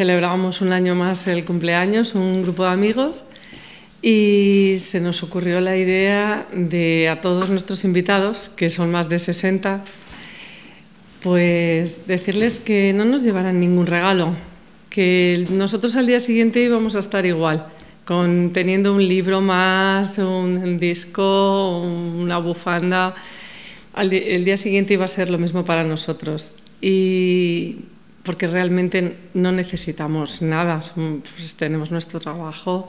celebrábamos un año más el cumpleaños, un grupo de amigos, y se nos ocurrió la idea de a todos nuestros invitados, que son más de 60, pues decirles que no nos llevaran ningún regalo, que nosotros al día siguiente íbamos a estar igual, con, teniendo un libro más, un disco, una bufanda. el día siguiente iba a ser lo mismo para nosotros. Y porque realmente no necesitamos nada, pues, tenemos nuestro trabajo.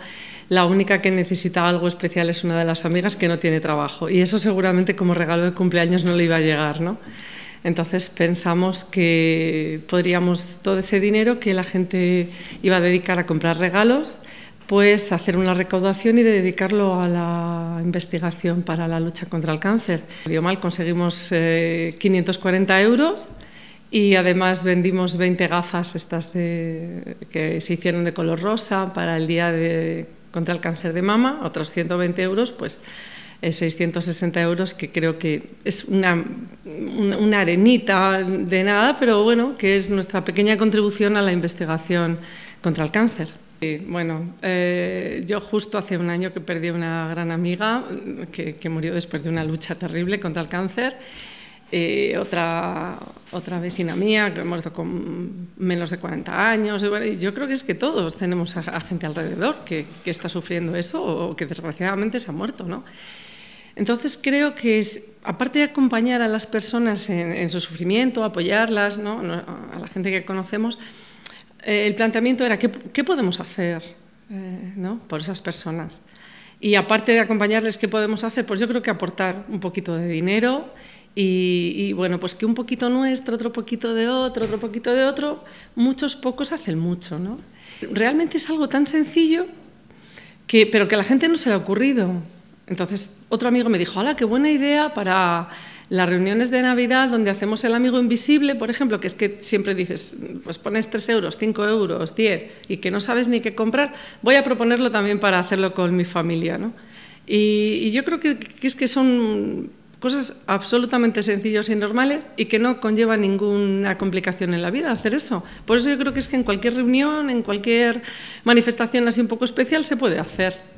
La única que necesita algo especial es una de las amigas que no tiene trabajo y eso seguramente como regalo de cumpleaños no le iba a llegar, ¿no? Entonces pensamos que podríamos todo ese dinero que la gente iba a dedicar a comprar regalos, pues hacer una recaudación y dedicarlo a la investigación para la lucha contra el cáncer. Dio mal, conseguimos 540 eh, euros y además vendimos 20 gafas estas que se hicieron de color rosa para el día de, contra el cáncer de mama, otros 120 euros, pues 660 eh, euros, que creo que es una, una, arenita de nada, pero bueno, que es nuestra pequeña contribución a la investigación contra el cáncer. Y bueno, eh, yo justo hace un año que perdí una gran amiga que, que murió después de una lucha terrible contra el cáncer. Eh, otra, otra vecina mía que ha muerto con menos de 40 años. yo creo que es que todos tenemos a, gente alrededor que, está sufriendo eso o que desgraciadamente se ha muerto. ¿no? Entonces creo que es, aparte de acompañar a las personas en, su sufrimiento, apoyarlas, ¿no? a la gente que conocemos, eh, el planteamiento era qué, qué podemos hacer eh, ¿no? por esas personas. Y aparte de acompañarles, ¿qué podemos hacer? Pues yo creo que aportar un poquito de dinero, y, bueno, pues que un poquito nuestro, otro poquito de otro, otro poquito de otro, muchos pocos hacen mucho, ¿no? Realmente es algo tan sencillo, que, pero que a la gente no se le ha ocurrido. Entonces, otro amigo me dijo, hola, qué buena idea para las reuniones de Navidad donde hacemos el amigo invisible, por ejemplo, que es que siempre dices, pues pones 3 euros, 5 euros, 10, y que no sabes ni qué comprar, voy a proponerlo también para hacerlo con mi familia, ¿no? Y, yo creo que es que son Cosas absolutamente sencillas y normales y que no conlleva ninguna complicación en la vida hacer eso. Por eso yo creo que es que en cualquier reunión, en cualquier manifestación así un poco especial se puede hacer.